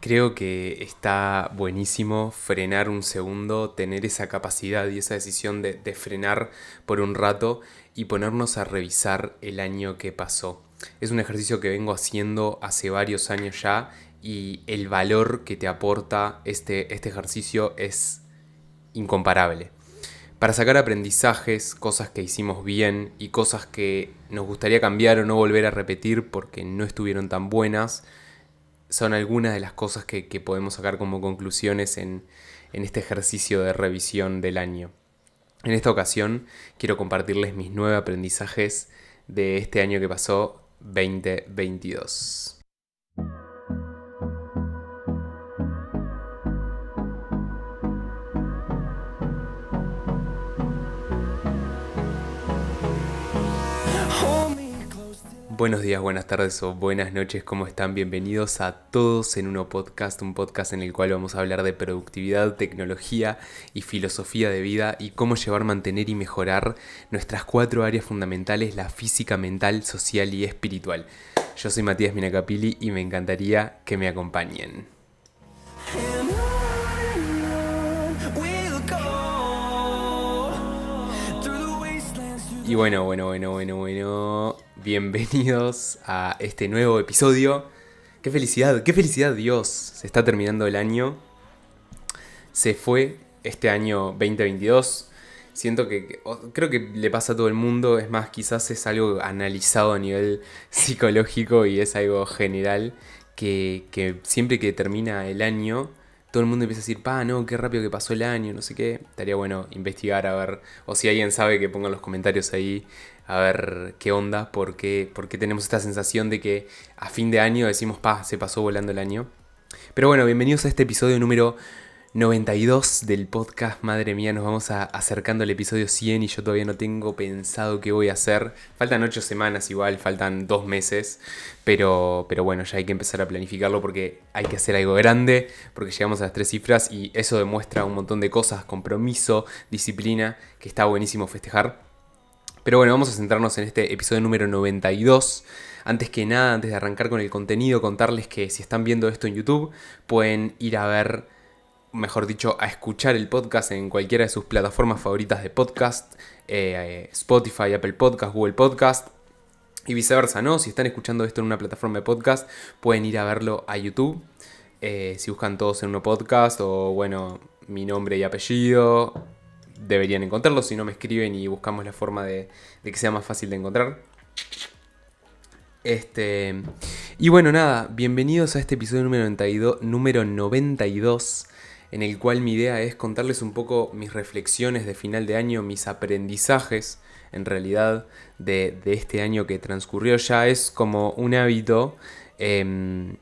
Creo que está buenísimo frenar un segundo, tener esa capacidad y esa decisión de, frenar por un rato y ponernos a revisar el año que pasó. Es un ejercicio que vengo haciendo hace varios años ya y el valor que te aporta este, este ejercicio es incomparable. Para sacar aprendizajes, cosas que hicimos bien y cosas que nos gustaría cambiar o no volver a repetir porque no estuvieron tan buenas, son algunas de las cosas que, podemos sacar como conclusiones en, en, este ejercicio de revisión del año. En esta ocasión quiero compartirles mis nueve aprendizajes de este año que pasó 2022. Buenos días, buenas tardes o buenas noches, ¿cómo están? Bienvenidos a todos en Uno Podcast, un podcast en el cual vamos a hablar de productividad, tecnología y filosofía de vida y cómo llevar, mantener y mejorar nuestras cuatro áreas fundamentales, la física, mental, social y espiritual. Yo soy Matías Minacapili y me encantaría que me acompañen. Y bueno, bueno, bueno, bueno, bueno bienvenidos a este nuevo episodio. Qué felicidad, qué felicidad Dios, se está terminando el año. Se fue este año 2022. Siento que creo que le pasa a todo el mundo, es más, quizás es algo analizado a nivel psicológico y es algo general que, siempre que termina el año todo el mundo empieza a decir, pa, no, qué rápido que pasó el año, no sé qué. Estaría bueno investigar a ver, o si alguien sabe que pongan los comentarios ahí a ver qué onda, por qué, tenemos esta sensación de que a fin de año decimos, pa, se pasó volando el año. Pero bueno, bienvenidos a este episodio número 92 del podcast. Madre mía, nos vamos a, acercando al episodio 100 y yo todavía no tengo pensado qué voy a hacer. Faltan ocho semanas igual, faltan dos meses, pero, pero bueno, ya hay que empezar a planificarlo porque hay que hacer algo grande, porque llegamos a las tres cifras y eso demuestra un montón de cosas, compromiso, disciplina, que está buenísimo festejar. Pero bueno, vamos a centrarnos en este episodio número 92. Antes que nada, antes de arrancar con el contenido, contarles que si están viendo esto en YouTube, pueden ir a ver, mejor dicho, a escuchar el podcast en cualquiera de sus plataformas favoritas de podcast, eh, Spotify, Apple Podcast, Google Podcast, y viceversa, ¿no? Si están escuchando esto en una plataforma de podcast, pueden ir a verlo a YouTube. Eh, si buscan todos en uno podcast o, bueno, mi nombre y apellido, deberían encontrarlo. Si no, me escriben y buscamos la forma de, que sea más fácil de encontrar. Este. Y bueno, nada, bienvenidos a este episodio número 92, número 92 en el cual mi idea es contarles un poco mis reflexiones de final de año, mis aprendizajes en realidad de, este año que transcurrió ya. Es como un hábito em,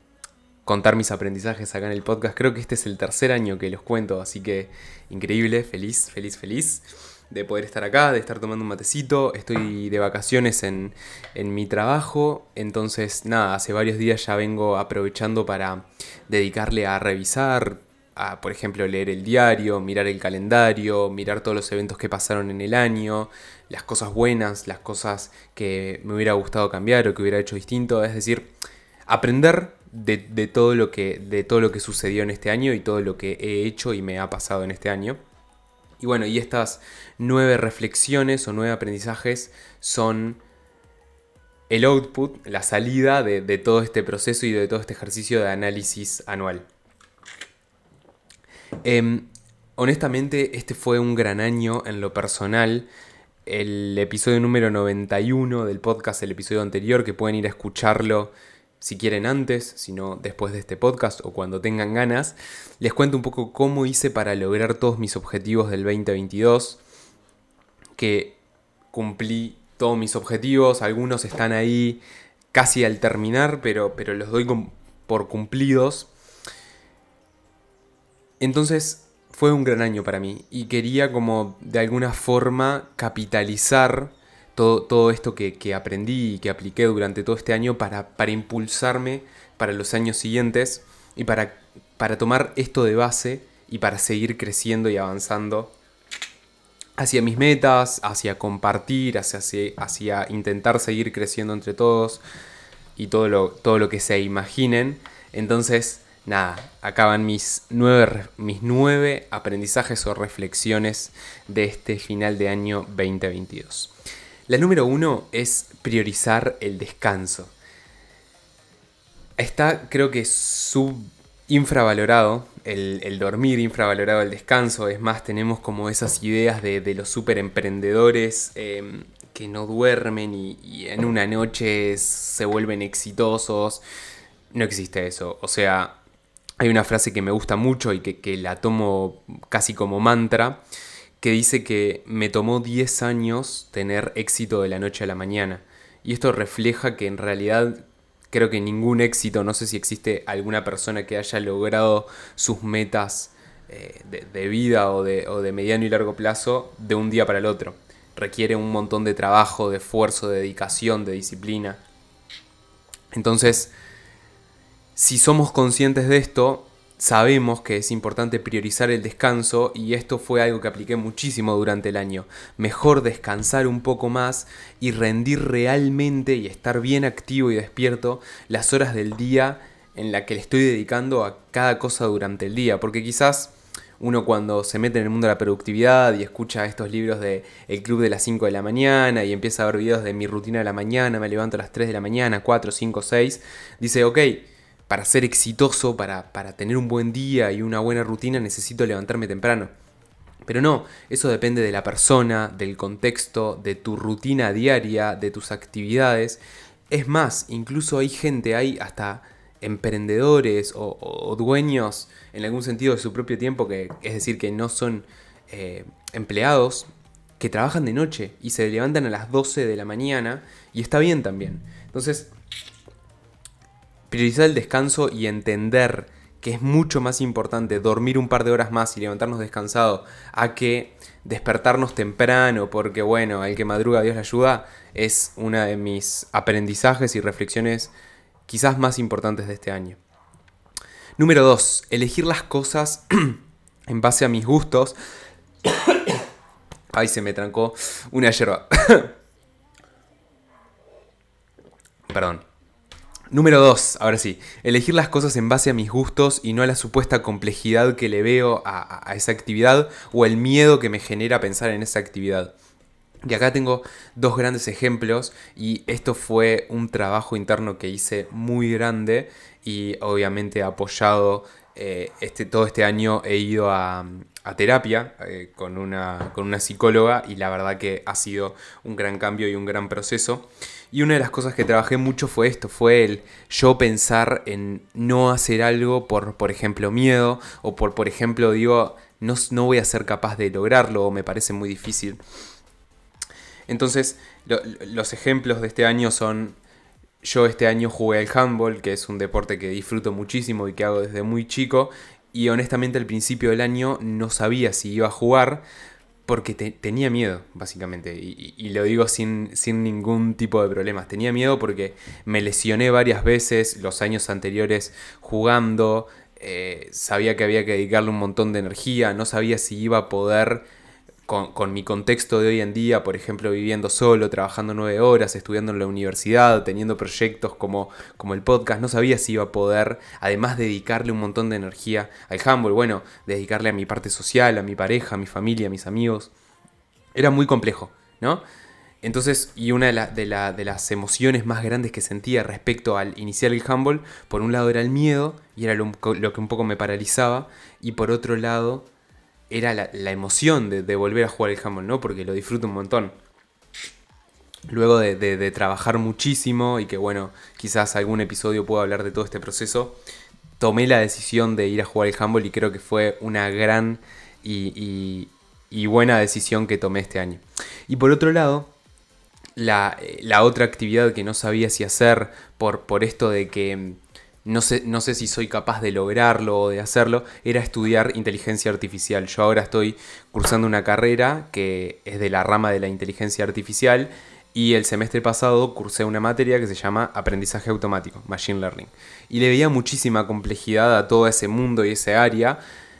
contar mis aprendizajes acá en el podcast. Creo que este es el tercer año que los cuento, así que increíble, feliz, feliz, feliz de poder estar acá, de estar tomando un matecito. Estoy de vacaciones en, mi trabajo, entonces nada, hace varios días ya vengo aprovechando para dedicarle a revisar, a por ejemplo leer el diario, mirar el calendario, mirar todos los eventos que pasaron en el año, las cosas buenas, las cosas que me hubiera gustado cambiar o que hubiera hecho distinto, es decir, aprender de, todo lo que, de todo lo que sucedió en este año y todo lo que he hecho y me ha pasado en este año. Y bueno, y estas nueve reflexiones o nueve aprendizajes son el output, la salida de, todo este proceso y de todo este ejercicio de análisis anual. Em, honestamente, este fue un gran año en lo personal. El episodio número 91 del podcast, el episodio anterior, que pueden ir a escucharlo si quieren antes, si no, después de este podcast o cuando tengan ganas, les cuento un poco cómo hice para lograr todos mis objetivos del 2022, que cumplí todos mis objetivos, algunos están ahí casi al terminar, pero, pero los doy por cumplidos. Entonces fue un gran año para mí y quería como de alguna forma capitalizar todo, esto que, aprendí y que apliqué durante todo este año para, impulsarme para los años siguientes y para, para tomar esto de base y para seguir creciendo y avanzando hacia mis metas, hacia compartir, hacia, hacia intentar seguir creciendo entre todos y todo lo, todo lo que se imaginen. Entonces, nada, acaban mis nueve, mis nueve aprendizajes o reflexiones de este final de año 2022. La número uno es priorizar el descanso. Está, creo que, sub infravalorado, el, dormir infravalorado, el descanso. Es más, tenemos como esas ideas de, los super emprendedores em, que no duermen y, en una noche se vuelven exitosos. No existe eso. O sea, hay una frase que me gusta mucho y que, que la tomo casi como mantra, que dice que me tomó 10 años tener éxito de la noche a la mañana. Y esto refleja que en realidad creo que ningún éxito, no sé si existe alguna persona que haya logrado sus metas eh, de, de, vida o de, o de mediano y largo plazo de un día para el otro. Requiere un montón de trabajo, de esfuerzo, de dedicación, de disciplina. Entonces, si somos conscientes de esto, sabemos que es importante priorizar el descanso y esto fue algo que apliqué muchísimo durante el año. Mejor descansar un poco más y rendir realmente y estar bien activo y despierto las horas del día en la que le estoy dedicando a cada cosa durante el día, porque quizás uno cuando se mete en el mundo de la productividad y escucha estos libros de El Club de las 5 de la mañana y empieza a ver videos de mi rutina de la mañana, me levanto a las 3 de la mañana, 4, 5, 6, dice, ok, para ser exitoso, para, tener un buen día y una buena rutina, necesito levantarme temprano. Pero no, eso depende de la persona, del contexto, de tu rutina diaria, de tus actividades. Es más, incluso hay gente, hay hasta emprendedores o, dueños en algún sentido de su propio tiempo, que es decir, que no son eh, empleados, que trabajan de noche y se levantan a las 12 de la mañana y está bien también. Entonces, Utilizar el descanso y entender que es mucho más importante dormir un par de horas más y levantarnos descansado a que despertarnos temprano, porque bueno, el que madruga Dios le ayuda, es uno de mis aprendizajes y reflexiones quizás más importantes de este año. Número 2. Elegir las cosas en base a mis gustos. Ay, se me trancó una yerba. Perdón. Número 2, ahora sí, elegir las cosas en base a mis gustos y no a la supuesta complejidad que le veo a, esa actividad o el miedo que me genera pensar en esa actividad. Y acá tengo dos grandes ejemplos y esto fue un trabajo interno que hice muy grande y obviamente apoyado eh, este, todo este año he ido a, terapia eh, con, una, con una psicóloga y la verdad que ha sido un gran cambio y un gran proceso. Y una de las cosas que trabajé mucho fue esto, fue el yo pensar en no hacer algo por, por ejemplo, miedo o por, por ejemplo, digo, no, no voy a ser capaz de lograrlo o me parece muy difícil. Entonces, los ejemplos de este año son yo este año jugué al handball, que es un deporte que disfruto muchísimo y que hago desde muy chico, y honestamente al principio del año no sabía si iba a jugar porque tenía miedo, básicamente, y, lo digo sin, sin ningún tipo de problemas. Tenía miedo porque me lesioné varias veces los años anteriores jugando, eh, sabía que había que dedicarle un montón de energía, no sabía si iba a poder con, mi contexto de hoy en día, por ejemplo, viviendo solo, trabajando nueve horas, estudiando en la universidad, teniendo proyectos como, como el podcast, no sabía si iba a poder, además, dedicarle un montón de energía al handball, bueno, dedicarle a mi parte social, a mi pareja, a mi familia, a mis amigos. Era muy complejo, ¿no? Entonces, y una de, de, las emociones más grandes que sentía respecto al iniciar el handball, por un lado era el miedo, y era lo que un poco me paralizaba, y por otro lado era la, emoción de, volver a jugar el handball, ¿no? Porque lo disfruto un montón. Luego de, trabajar muchísimo y que, bueno, quizás algún episodio pueda hablar de todo este proceso, tomé la decisión de ir a jugar el handball y creo que fue una gran y, buena decisión que tomé este año. Y por otro lado, la, eh, otra actividad que no sabía si hacer por esto de que mm, no sé, no sé si soy capaz de lograrlo o de hacerlo, era estudiar inteligencia artificial. Yo ahora estoy cursando una carrera que es de la rama de la inteligencia artificial y el semestre pasado cursé una materia que se llama aprendizaje automático, Machine Learning. Y le veía muchísima complejidad a todo ese mundo y ese área,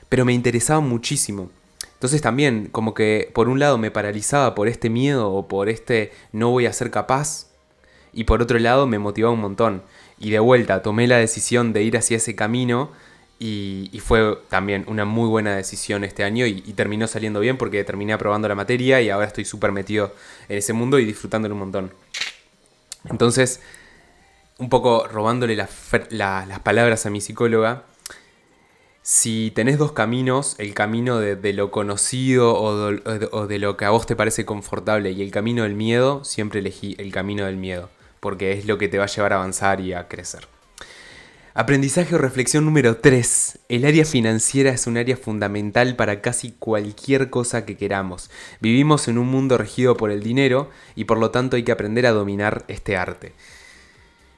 pero me interesaba muchísimo. Entonces también como que por un lado me paralizaba por este miedo o por este no voy a ser capaz y por otro lado me motivó un montón. Y de vuelta tomé la decisión de ir hacia ese camino y, fue también una muy buena decisión este año y, terminó saliendo bien porque terminé aprobando la materia y ahora estoy súper metido en ese mundo y disfrutándolo un montón. Entonces, un poco robándole las palabras a mi psicóloga, si tenés dos caminos, el camino de, lo conocido o de, lo que a vos te parece confortable y el camino del miedo, siempre elegí el camino del miedo porque es lo que te va a llevar a avanzar y a crecer. Aprendizaje o reflexión número 3. El área financiera es un área fundamental para casi cualquier cosa que queramos. Vivimos en un mundo regido por el dinero y por lo tanto hay que aprender a dominar este arte.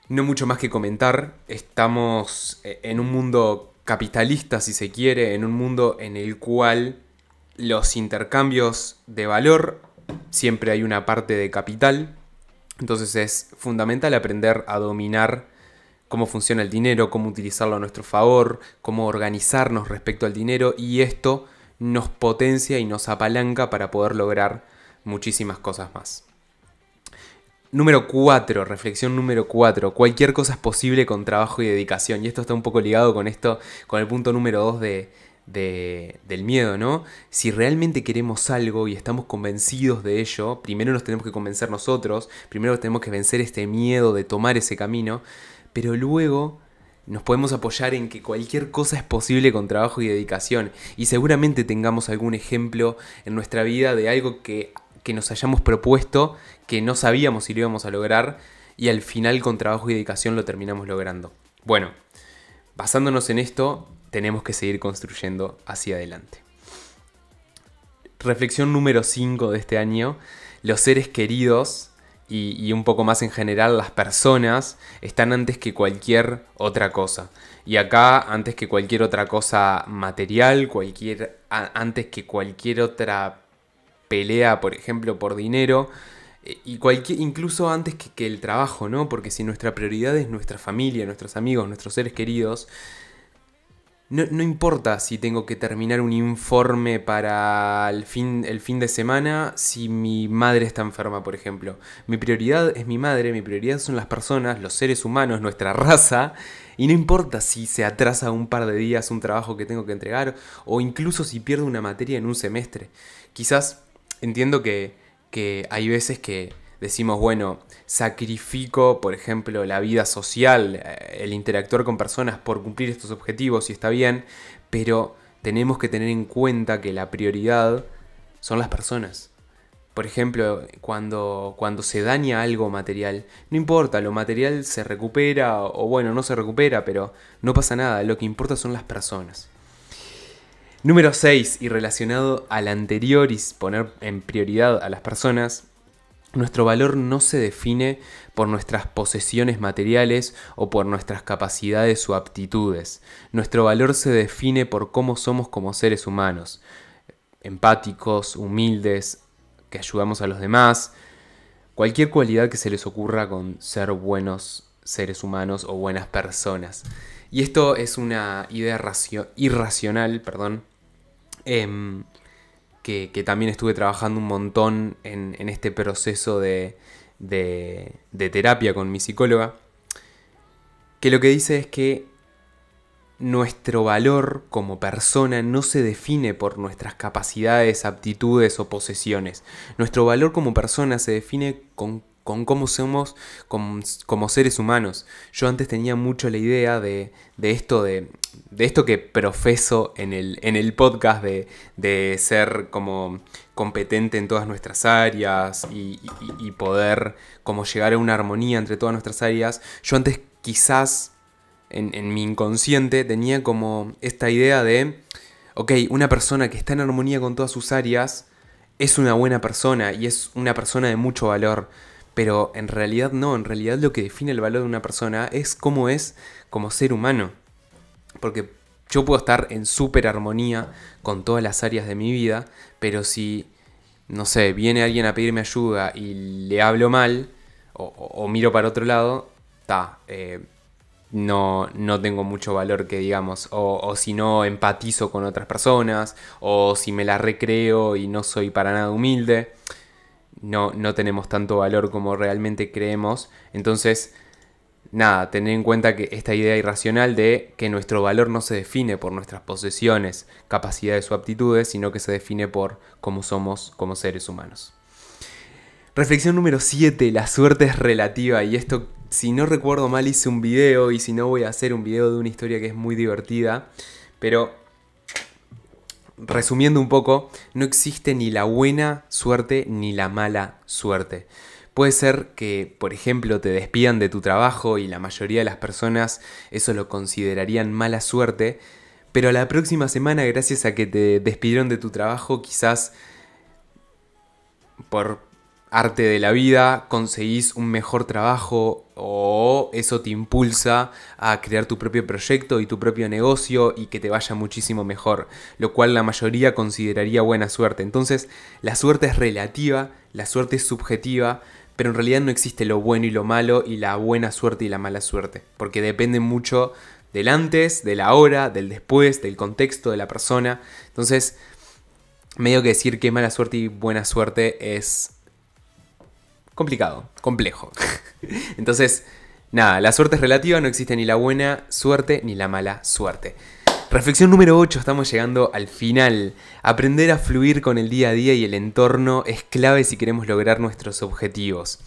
No mucho más que comentar, estamos eh, en un mundo capitalista si se quiere, en un mundo en el cual los intercambios de valor siempre hay una parte de capital entonces es fundamental aprender a dominar cómo funciona el dinero, cómo utilizarlo a nuestro favor, cómo organizarnos respecto al dinero y esto nos potencia y nos apalanca para poder lograr muchísimas cosas más. Número 4, reflexión número 4. Cualquier cosa es posible con trabajo y dedicación. Y esto está un poco ligado con esto, con el punto número 2 de, del miedo, ¿no? Si realmente queremos algo y estamos convencidos de ello, primero nos tenemos que convencer nosotros, primero tenemos que vencer este miedo de tomar ese camino, pero luego nos podemos apoyar en que cualquier cosa es posible con trabajo y dedicación. Y seguramente tengamos algún ejemplo en nuestra vida de algo que, que, nos hayamos propuesto, que no sabíamos si lo íbamos a lograr, y al final con trabajo y dedicación lo terminamos logrando. Bueno, basándonos en esto, tenemos que seguir construyendo hacia adelante. Reflexión número 5 de este año, los seres queridos y, un poco más en general las personas están antes que cualquier otra cosa. Y acá antes que cualquier otra cosa material, cualquier, antes que cualquier otra pelea, por ejemplo, por dinero, eh, y cualquier, incluso antes que el trabajo, ¿no? Porque si nuestra prioridad es nuestra familia, nuestros amigos, nuestros seres queridos, no, importa si tengo que terminar un informe para el fin, el fin de semana si mi madre está enferma, por ejemplo. Mi prioridad es mi madre, mi prioridad son las personas, los seres humanos, nuestra raza. Y no importa si se atrasa un par de días un trabajo que tengo que entregar o incluso si pierdo una materia en un semestre. Quizás entiendo que hay veces que decimos, bueno, sacrifico, por ejemplo, la vida social, eh, el interactuar con personas por cumplir estos objetivos y está bien, pero tenemos que tener en cuenta que la prioridad son las personas. Por ejemplo, cuando, cuando se daña algo material, no importa, lo material se recupera o bueno, no se recupera, pero no pasa nada, lo que importa son las personas. Número 6, y relacionado al anterior y poner en prioridad a las personas, nuestro valor no se define por nuestras posesiones materiales o por nuestras capacidades o aptitudes. Nuestro valor se define por cómo somos como seres humanos, empáticos, humildes, que ayudamos a los demás, cualquier cualidad que se les ocurra con ser buenos seres humanos o buenas personas. Y esto es una idea irracional, perdón, em, que, también estuve trabajando un montón en, este proceso de, de terapia con mi psicóloga, que lo que dice es que nuestro valor como persona no se define por nuestras capacidades, aptitudes o posesiones. Nuestro valor como persona se define con con cómo somos como, seres humanos. Yo antes tenía mucho la idea de, esto de, esto que profeso en el, en el podcast de, ser como competente en todas nuestras áreas y, poder como llegar a una armonía entre todas nuestras áreas. Yo antes quizás en, en, mi inconsciente tenía como esta idea de, ok, una persona que está en armonía con todas sus áreas es una buena persona y es una persona de mucho valor. Pero en realidad no, en realidad lo que define el valor de una persona es cómo es como ser humano. Porque yo puedo estar en súper armonía con todas las áreas de mi vida, pero si, no sé, viene alguien a pedirme ayuda y le hablo mal, o, miro para otro lado, ta, eh, no, no tengo mucho valor que digamos, o, si no empatizo con otras personas, o si me la recreo y no soy para nada humilde no, no tenemos tanto valor como realmente creemos. Entonces, nada, tener en cuenta que esta idea irracional de que nuestro valor no se define por nuestras posesiones, capacidades o aptitudes, sino que se define por cómo somos como seres humanos. Reflexión número 7, la suerte es relativa y esto, si no recuerdo mal, hice un video y si no voy a hacer un video de una historia que es muy divertida, pero resumiendo un poco, no existe ni la buena suerte ni la mala suerte. Puede ser que, por ejemplo, te despidan de tu trabajo y la mayoría de las personas eso lo considerarían mala suerte, pero la próxima semana, gracias a que te despidieron de tu trabajo, quizás por arte de la vida, conseguís un mejor trabajo o eso te impulsa a crear tu propio proyecto y tu propio negocio y que te vaya muchísimo mejor, lo cual la mayoría consideraría buena suerte. Entonces, la suerte es relativa, la suerte es subjetiva, pero en realidad no existe lo bueno y lo malo y la buena suerte y la mala suerte, porque depende mucho del antes, de la hora, del después, del contexto de la persona. Entonces, medio que decir que mala suerte y buena suerte es complicado, complejo. Entonces, nada, la suerte es relativa, no existe ni la buena suerte ni la mala suerte. Reflexión número 8, estamos llegando al final. Aprender a fluir con el día a día y el entorno es clave si queremos lograr nuestros objetivos.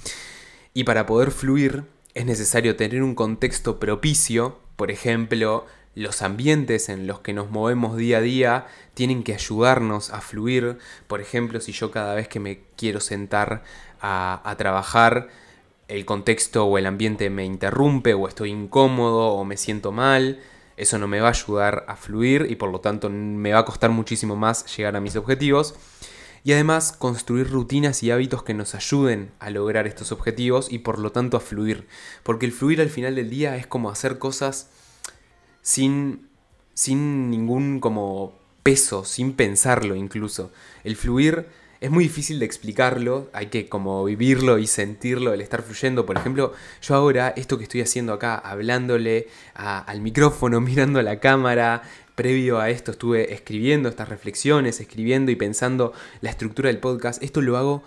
Y para poder fluir es necesario tener un contexto propicio, por ejemplo, los ambientes en los que nos movemos día a día tienen que ayudarnos a fluir. Por ejemplo, si yo cada vez que me quiero sentar a, trabajar, el contexto o el ambiente me interrumpe o estoy incómodo o me siento mal, eso no me va a ayudar a fluir y por lo tanto me va a costar muchísimo más llegar a mis objetivos. Y además construir rutinas y hábitos que nos ayuden a lograr estos objetivos y por lo tanto a fluir. Porque el fluir al final del día es como hacer cosas sin, sin ningún como peso, sin pensarlo incluso. El fluir es muy difícil de explicarlo, hay que como vivirlo y sentirlo, el estar fluyendo. Por ejemplo, yo ahora, esto que estoy haciendo acá, hablándole al micrófono, mirando a la cámara, previo a esto estuve escribiendo estas reflexiones, escribiendo y pensando la estructura del podcast, esto lo hago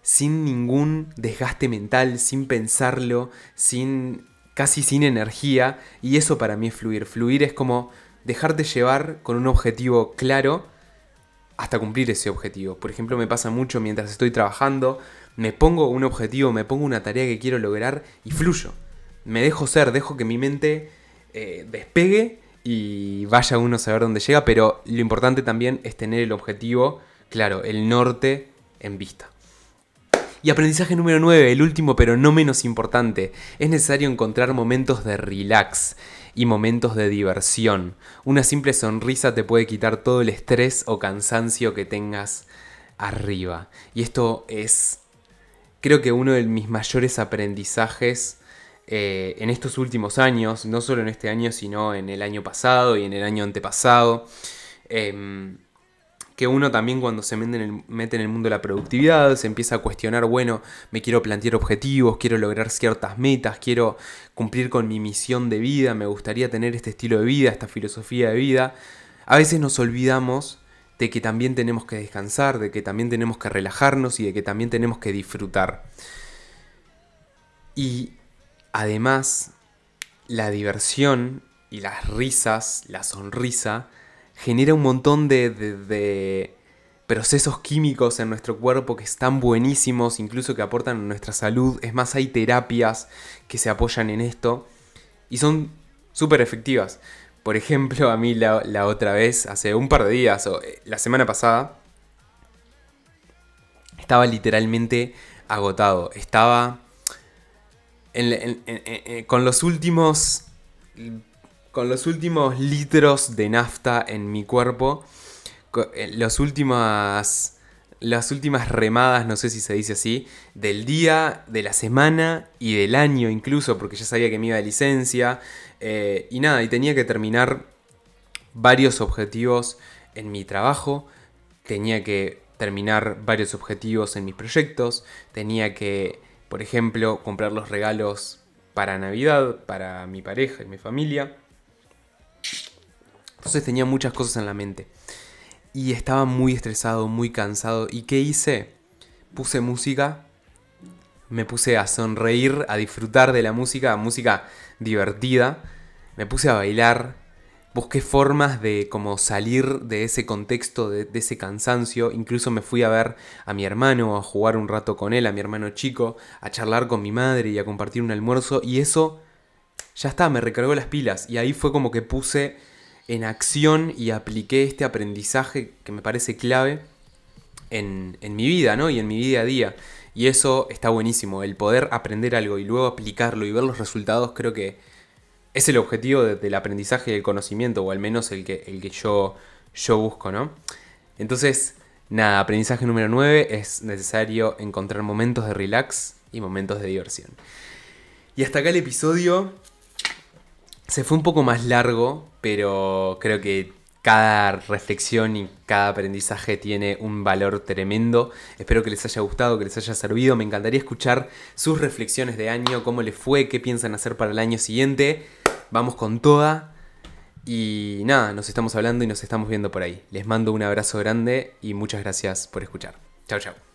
sin ningún desgaste mental, sin pensarlo, sin casi sin energía, y eso para mí es fluir. Fluir es como dejarte llevar con un objetivo claro hasta cumplir ese objetivo. Por ejemplo, me pasa mucho mientras estoy trabajando, me pongo un objetivo, me pongo una tarea que quiero lograr y fluyo. Me dejo ser, dejo que mi mente eh, despegue y vaya uno a saber dónde llega, pero lo importante también es tener el objetivo, claro, el norte en vista. Y aprendizaje número 9, el último pero no menos importante, es necesario encontrar momentos de relax y momentos de diversión. Una simple sonrisa te puede quitar todo el estrés o cansancio que tengas arriba. Y esto es, creo que uno de mis mayores aprendizajes eh, en estos últimos años, no solo en este año, sino en el año pasado y en el año antepasado. Em, que uno también cuando se mete en, el, mundo de la productividad se empieza a cuestionar, bueno, me quiero plantear objetivos, quiero lograr ciertas metas, quiero cumplir con mi misión de vida, me gustaría tener este estilo de vida, esta filosofía de vida. A veces nos olvidamos de que también tenemos que descansar, de que también tenemos que relajarnos y de que también tenemos que disfrutar. Y además, la diversión y las risas, la sonrisa, genera un montón de, de, procesos químicos en nuestro cuerpo que están buenísimos, incluso que aportan a nuestra salud. Es más, hay terapias que se apoyan en esto y son súper efectivas. Por ejemplo, a mí la, otra vez, hace un par de días o eh, la semana pasada, estaba literalmente agotado. Estaba eh, con los últimos con los últimos litros de nafta en mi cuerpo, eh, los últimas las últimas remadas, no sé si se dice así, del día, de la semana y del año incluso, porque ya sabía que me iba de licencia. Eh, y nada, y tenía que terminar varios objetivos en mi trabajo, tenía que terminar varios objetivos en mis proyectos, tenía que, por ejemplo, comprar los regalos para Navidad, para mi pareja y mi familia. Entonces tenía muchas cosas en la mente. Y estaba muy estresado, muy cansado. ¿Y qué hice? Puse música, me puse a sonreír, a disfrutar de la música, música divertida. Me puse a bailar, busqué formas de como salir de ese contexto, de, de, ese cansancio. Incluso me fui a ver a mi hermano, a jugar un rato con él, a mi hermano chico, a charlar con mi madre y a compartir un almuerzo. Y eso ya está, me recargó las pilas. Y ahí fue como que puse en acción y apliqué este aprendizaje que me parece clave en, mi vida, ¿no? Y en mi vida a día. Y eso está buenísimo, el poder aprender algo y luego aplicarlo y ver los resultados, creo que es el objetivo del aprendizaje y del conocimiento, o al menos el que, el que yo, yo busco, ¿no? Entonces, nada, aprendizaje número 9 es necesario encontrar momentos de relax y momentos de diversión. Y hasta acá el episodio se fue un poco más largo pero creo que cada reflexión y cada aprendizaje tiene un valor tremendo. Espero que les haya gustado, que les haya servido. Me encantaría escuchar sus reflexiones de año, cómo les fue, qué piensan hacer para el año siguiente. Vamos con toda. Y nada, nos estamos hablando y nos estamos viendo por ahí. Les mando un abrazo grande y muchas gracias por escuchar. Chao, chao.